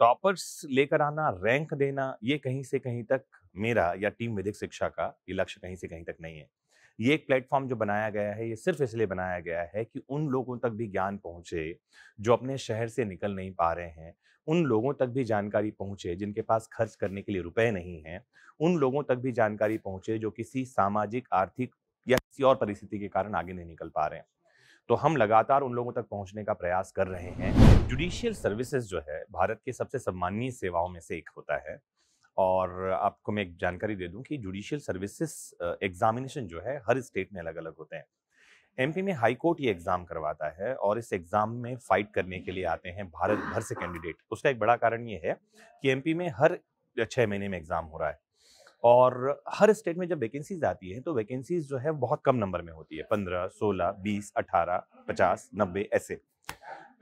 toppers लेकर आना rank देना ये कहीं से कहीं तक मेरा या टीम विधिक शिक्षा का ये लक्ष्य कहीं से कहीं तक नहीं है ये एक प्लेटफॉर्म जो बनाया गया है ये सिर्फ इसलिए बनाया गया है कि उन लोगों तक भी ज्ञान पहुंचे जो अपने शहर से निकल नहीं पा रहे हैं उन लोगों तक भी जानकारी पहुंचे जिनके पास खर्च करने के लिए रुपए नहीं हैं उन लोगों तक भी जानकारी पहुंचे जो किसी सामाजिक आर्थिक या किसी और परिस्थिति के कारण आगे नहीं निकल पा रहे हैं तो हम लगातार उन लोगों तक पहुंचने का प्रयास कर रहे हैं जुडिशियल सर्विसेज जो है भारत के सबसे सम्मानीय सेवाओं में से एक होता है और आपको मैं एक जानकारी दे दूं कि जुडिशियल सर्विसेज एग्जामिनेशन जो है हर स्टेट में अलग अलग होते हैं एमपी में हाई कोर्ट ये एग्ज़ाम करवाता है और इस एग्ज़ाम में फाइट करने के लिए आते हैं भारत भर से कैंडिडेट उसका एक बड़ा कारण ये है कि एमपी में हर छः महीने में एग्ज़ाम हो रहा है और हर स्टेट में जब वैकेंसीज आती हैं तो वैकेंसीज जो है बहुत कम नंबर में होती है पंद्रह सोलह बीस अठारह पचास नब्बे ऐसे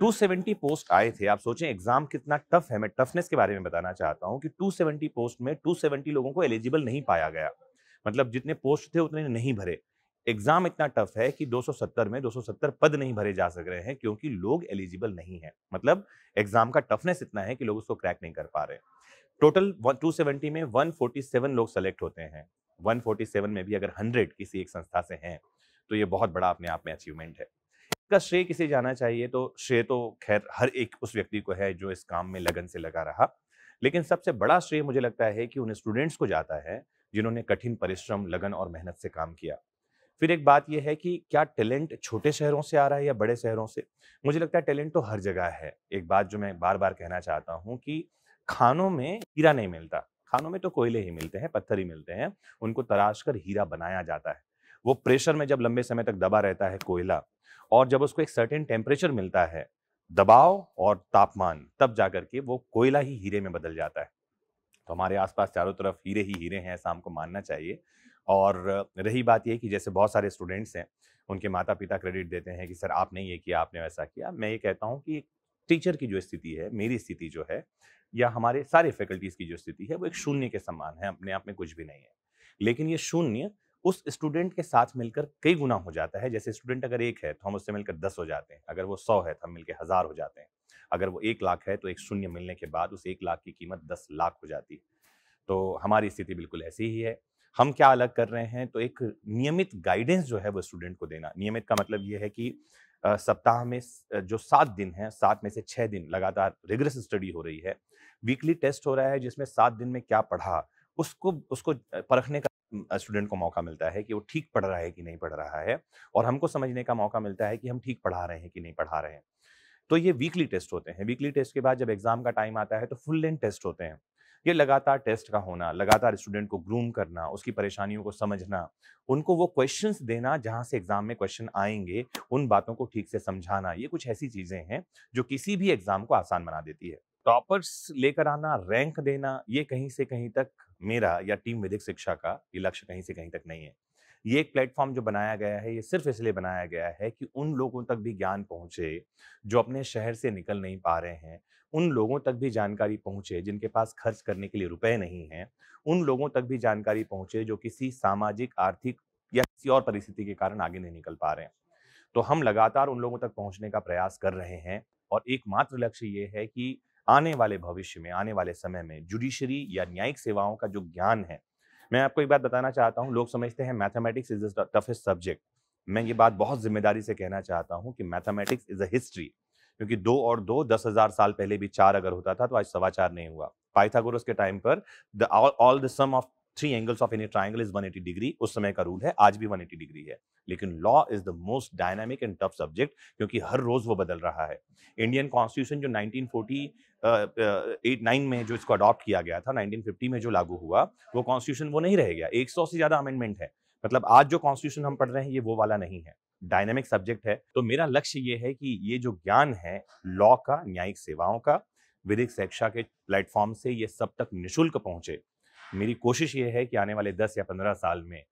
270 पोस्ट आए थे आप सोचें एग्जाम कितना टफ है मैं टफनेस के बारे में बताना चाहता हूं कि 270 पोस्ट में 270 लोगों को एलिजिबल नहीं पाया गया मतलब जितने पोस्ट थे उतने नहीं भरे एग्जाम इतना टफ है कि 270 में 270 पद नहीं भरे जा सक रहे हैं क्योंकि लोग एलिजिबल नहीं है मतलब एग्जाम का टफनेस इतना है कि लोग उसको क्रैक नहीं कर पा रहे हैं टोटल 270 में 147 लोग सेलेक्ट होते हैं 147 में भी अगर 100 किसी एक संस्था से हैं तो ये बहुत बड़ा अपने आप में अचीवमेंट है इसका श्रेय किसे जाना चाहिए तो श्रेय तो खैर हर एक उस व्यक्ति को है जो इस काम में लगन से लगा रहा लेकिन सबसे बड़ा श्रेय मुझे लगता है कि उन स्टूडेंट्स को जाता है जिन्होंने कठिन परिश्रम लगन और मेहनत से काम किया फिर एक बात यह है कि क्या टैलेंट छोटे शहरों से आ रहा है या बड़े शहरों से मुझे लगता है टैलेंट तो हर जगह है एक बात जो मैं बार बार कहना चाहता हूँ कि खानों में हीरा नहीं मिलता खानों में तो कोयले ही मिलते हैं पत्थर ही मिलते हैं उनको तराश कर हीरा बनाया जाता है वो प्रेशर में जब लंबे समय तक दबा रहता है कोयला और जब उसको एक सर्टेन टेम्परेचर मिलता है दबाव और तापमान तब जाकर के वो कोयला ही हीरे में बदल जाता है तो हमारे आसपास चारों तरफ हीरे ही हीरे हैं ऐसा हमको मानना चाहिए और रही बात यह कि जैसे बहुत सारे स्टूडेंट्स हैं उनके माता पिता क्रेडिट देते हैं कि सर आपने ये किया आपने वैसा किया मैं ये कहता हूँ कि टीचर की जो स्थिति है मेरी स्थिति जो है या हमारे सारे फैकल्टीज की जो स्थिति है वो एक शून्य के समान है अपने आप में कुछ भी नहीं है लेकिन ये शून्य उस स्टूडेंट के साथ मिलकर कई गुना हो जाता है जैसे स्टूडेंट अगर एक है तो हम उससे मिलकर दस हो जाते हैं अगर वो सौ है तो हम मिलकर हज़ार हो जाते हैं अगर वो एक लाख है तो एक शून्य मिलने के बाद उस एक लाख की कीमत दस लाख हो जाती है तो हमारी स्थिति बिल्कुल ऐसी ही है हम क्या अलग कर रहे हैं तो एक नियमित गाइडेंस जो है वो स्टूडेंट को देना नियमित का मतलब ये है कि सप्ताह में जो सात दिन हैं सात में से छः दिन लगातार रिग्रेस स्टडी हो रही है वीकली टेस्ट हो रहा है जिसमें सात दिन में क्या पढ़ा उसको उसको परखने का स्टूडेंट को मौका मिलता है कि वो ठीक पढ़ रहा है कि नहीं पढ़ रहा है और हमको समझने का मौका मिलता है कि हम ठीक पढ़ा रहे हैं कि नहीं पढ़ा रहे हैं तो ये वीकली टेस्ट होते हैं वीकली टेस्ट के बाद जब एग्ज़ाम का टाइम आता है तो फुल लेंथ टेस्ट होते हैं ये लगातार टेस्ट का होना लगातार स्टूडेंट को ग्रूम करना उसकी परेशानियों को समझना उनको वो क्वेश्चन देना जहाँ से एग्ज़ाम में क्वेश्चन आएंगे उन बातों को ठीक से समझाना ये कुछ ऐसी चीज़ें हैं जो किसी भी एग्ज़ाम को आसान बना देती है टॉपर्स लेकर आना रैंक देना ये कहीं से कहीं तक मेरा या टीम विधिक शिक्षा का ये लक्ष्य कहीं से कहीं तक नहीं है ये एक प्लेटफॉर्म जो बनाया गया है ये सिर्फ इसलिए बनाया गया है कि उन लोगों तक भी ज्ञान पहुँचे जो अपने शहर से निकल नहीं पा रहे हैं उन लोगों तक भी जानकारी पहुँचे जिनके पास खर्च करने के लिए रुपए नहीं हैं उन लोगों तक भी जानकारी पहुँचे जो किसी सामाजिक आर्थिक या किसी और परिस्थिति के कारण आगे नहीं निकल पा रहे हैं तो हम लगातार उन लोगों तक पहुंचने का प्रयास कर रहे हैं और एकमात्र लक्ष्य ये है कि आने वाले भविष्य में आने वाले समय में जुडिशरी या न्यायिक सेवाओं का जो ज्ञान है मैं आपको एक बात बताना चाहता हूँ लोग समझते हैं mathematics is the toughest subject मैं ये बात बहुत जिम्मेदारी से कहना चाहता हूँ कि मैथमेटिक्स इज अ हिस्ट्री क्योंकि दो और दो दस हजार साल पहले भी चार अगर होता था तो आज सवा चार नहीं हुआ पाइथागोरस के टाइम पर the all the sum of three angles of any triangle is 180 degree उस समय का रूल है आज भी 180 डिग्री है लेकिन law is the most dynamic and tough subject क्योंकि हर रोज वो बदल रहा है इंडियन कॉन्स्टिट्यूशन जो 1948 नाइन में जो इसको अडॉप्ट किया गया था 1950 में जो लागू हुआ वो कॉन्स्टिट्यूशन वो नहीं रह गया 100 से ज्यादा अमेंडमेंट है मतलब आज जो कॉन्स्टिट्यूशन हम पढ़ रहे हैं ये वो वाला नहीं है डायनामिक सब्जेक्ट है तो मेरा लक्ष्य ये है कि ये जो ज्ञान है लॉ का न्यायिक सेवाओं का विधिक शिक्षा के प्लेटफॉर्म से ये सब तक निशुल्क पहुंचे मेरी कोशिश ये है कि आने वाले दस या पंद्रह साल में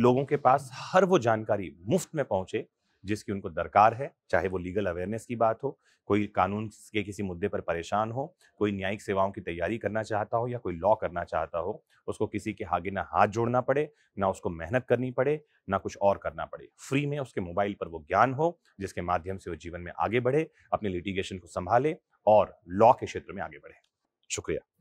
लोगों के पास हर वो जानकारी मुफ्त में पहुंचे जिसकी उनको दरकार है चाहे वो लीगल अवेयरनेस की बात हो कोई कानून के किसी मुद्दे पर परेशान हो कोई न्यायिक सेवाओं की तैयारी करना चाहता हो या कोई लॉ करना चाहता हो उसको किसी के आगे ना हाथ जोड़ना पड़े ना उसको मेहनत करनी पड़े ना कुछ और करना पड़े फ्री में उसके मोबाइल पर वो ज्ञान हो जिसके माध्यम से वो जीवन में आगे बढ़े अपने लिटिगेशन को संभाले और लॉ के क्षेत्र में आगे बढ़े शुक्रिया